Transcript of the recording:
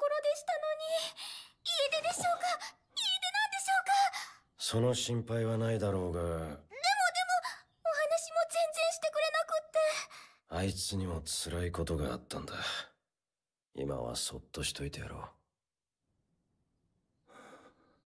ころでしたのに家出でしょうか家出なんでしょうかその心配はないだろうがでもでもお話も全然してくれなくってあいつにも辛いことがあったんだ今はそっとしといてやろう